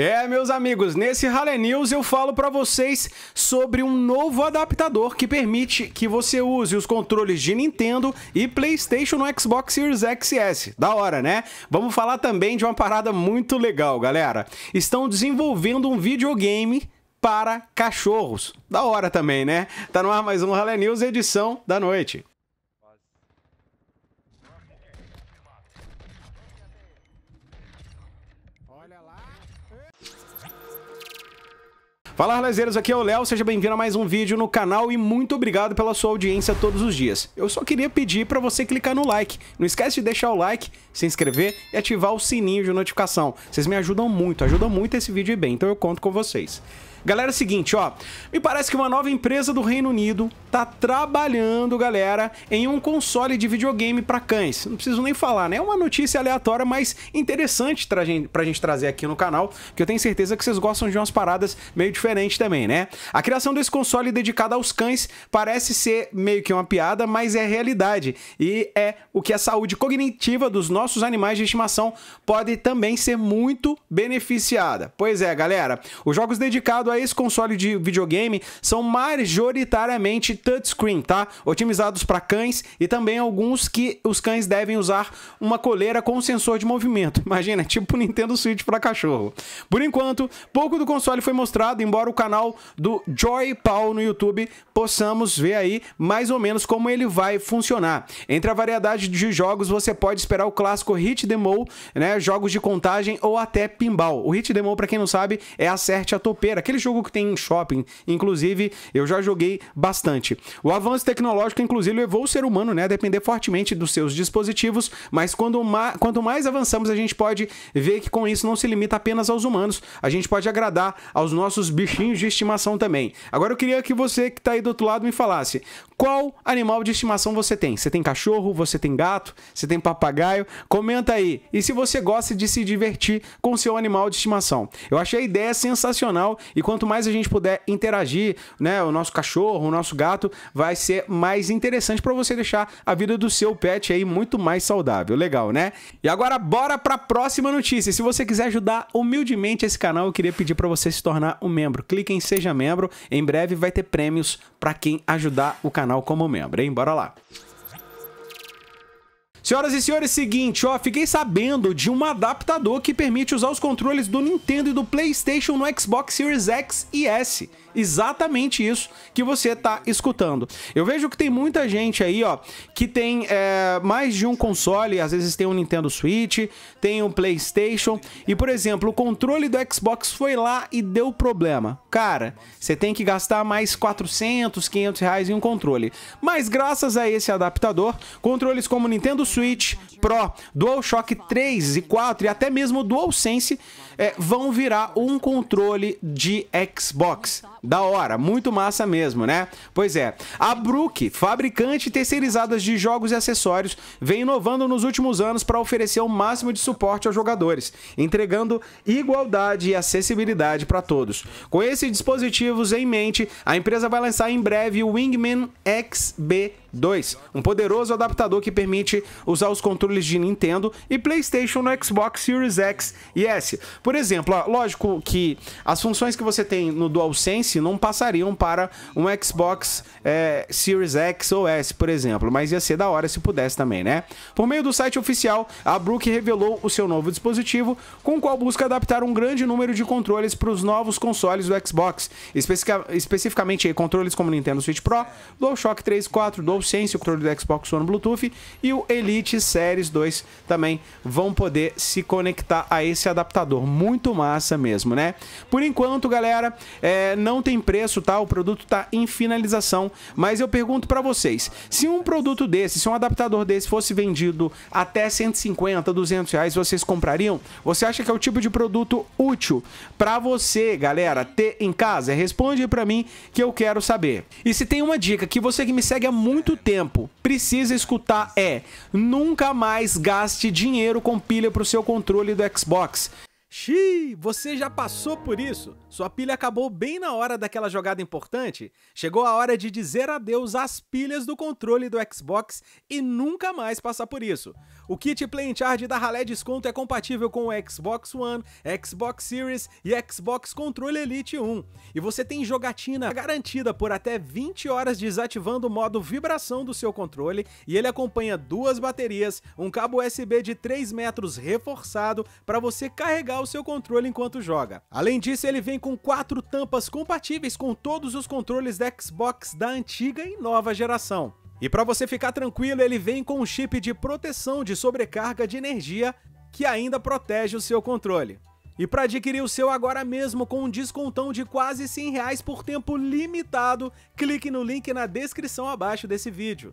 É, meus amigos, nesse Hale News eu falo para vocês sobre um novo adaptador que permite que você use os controles de Nintendo e PlayStation no Xbox Series XS. Da hora, né? Vamos falar também de uma parada muito legal, galera. Estão desenvolvendo um videogame para cachorros. Da hora também, né? Tá no ar mais um Hale News edição da noite. Fala, Arlazeiros, aqui é o Léo, seja bem-vindo a mais um vídeo no canal e muito obrigado pela sua audiência todos os dias. Eu só queria pedir para você clicar no like. Não esquece de deixar o like, se inscrever e ativar o sininho de notificação. Vocês me ajudam muito, ajudam muito esse vídeo e bem, então eu conto com vocês. Galera, é o seguinte, ó. Me parece que uma nova empresa do Reino Unido tá trabalhando, galera, em um console de videogame para cães. Não preciso nem falar, né? É uma notícia aleatória, mas interessante pra gente, pra gente trazer aqui no canal, que eu tenho certeza que vocês gostam de umas paradas meio diferentes também, né? A criação desse console dedicado aos cães parece ser meio que uma piada, mas é realidade. E é o que a saúde cognitiva dos nossos animais de estimação pode também ser muito beneficiada. Pois é, galera, os jogos dedicados a esse console de videogame são majoritariamente touchscreen, tá? Otimizados para cães e também alguns que os cães devem usar uma coleira com sensor de movimento. Imagina, tipo Nintendo Switch para cachorro. Por enquanto, pouco do console foi mostrado, embora o canal do Joy Paul no YouTube possamos ver aí mais ou menos como ele vai funcionar. Entre a variedade de jogos, você pode esperar o clássico Hit Demo, né, jogos de contagem ou até pinball. O Hit Demo, para quem não sabe, é acerte a topeira, aquele aquele jogo que tem em shopping, inclusive eu já joguei bastante. O avanço tecnológico, inclusive, levou o ser humano né, a depender fortemente dos seus dispositivos, mas quando ma quanto mais avançamos, a gente pode ver que com isso não se limita apenas aos humanos, a gente pode agradar aos nossos bichinhos de estimação também. Agora eu queria que você que está aí do outro lado me falasse qual animal de estimação você tem. Você tem cachorro, você tem gato, você tem papagaio? Comenta aí. E se você gosta de se divertir com seu animal de estimação? Eu achei a ideia sensacional e quanto mais a gente puder interagir, né, o nosso cachorro, o nosso gato, vai ser mais interessante para você deixar a vida do seu pet aí muito mais saudável. Legal, né? E agora bora para a próxima notícia. Se você quiser ajudar humildemente esse canal, eu queria pedir para você se tornar um membro. Clique em seja membro. Em breve vai ter prêmios para quem ajudar o canal como membro, hein? Bora lá. Senhoras e senhores, seguinte, ó, fiquei sabendo de um adaptador que permite usar os controles do Nintendo e do PlayStation no Xbox Series X e S. Exatamente isso que você tá escutando. Eu vejo que tem muita gente aí, ó, que tem é, mais de um console, às vezes tem um Nintendo Switch, tem um PlayStation, e por exemplo, o controle do Xbox foi lá e deu problema. Cara, você tem que gastar mais 400, 500 reais em um controle. Mas graças a esse adaptador, controles como Nintendo Switch, Switch Pro, DualShock 3 e 4 e até mesmo DualSense é, vão virar um controle de Xbox. Da hora, muito massa mesmo, né? Pois é. A Brook, fabricante terceirizadas de jogos e acessórios, vem inovando nos últimos anos para oferecer o máximo de suporte aos jogadores, entregando igualdade e acessibilidade para todos. Com esses dispositivos em mente, a empresa vai lançar em breve o Wingman XB 2. Um poderoso adaptador que permite usar os controles de Nintendo e PlayStation no Xbox Series X e S. Por exemplo, ó, lógico que as funções que você tem no DualSense não passariam para um Xbox é, Series X ou S, por exemplo, mas ia ser da hora se pudesse também, né? Por meio do site oficial, a Brook revelou o seu novo dispositivo, com o qual busca adaptar um grande número de controles para os novos consoles do Xbox, especificamente controles como Nintendo Switch Pro, DualShock 3, 4, 12 DualSense, o controle do Xbox One Bluetooth, e o Elite Series 2 também vão poder se conectar a esse adaptador. Muito massa mesmo, né? Por enquanto, galera, é, não tem preço, tá? O produto tá em finalização, mas eu pergunto para vocês, se um produto desse, se um adaptador desse fosse vendido até 150, 200 reais, vocês comprariam? Você acha que é o tipo de produto útil para você, galera, ter em casa? Responde para mim que eu quero saber. E se tem uma dica que você que me segue há muito muito tempo precisa escutar é: nunca mais gaste dinheiro com pilha para o seu controle do Xbox. Xiii, você já passou por isso? Sua pilha acabou bem na hora daquela jogada importante? Chegou a hora de dizer adeus às pilhas do controle do Xbox e nunca mais passar por isso. O kit Play Charge da Ralé Desconto é compatível com o Xbox One, Xbox Series e Xbox Controle Elite 1. E você tem jogatina garantida por até 20 horas desativando o modo vibração do seu controle e ele acompanha duas baterias, um cabo USB de 3 metros reforçado para você carregar o seu controle enquanto joga. Além disso, ele vem com quatro tampas compatíveis com todos os controles da Xbox da antiga e nova geração. E para você ficar tranquilo, ele vem com um chip de proteção de sobrecarga de energia que ainda protege o seu controle. E para adquirir o seu agora mesmo com um descontão de quase 100 reais por tempo limitado, clique no link na descrição abaixo desse vídeo.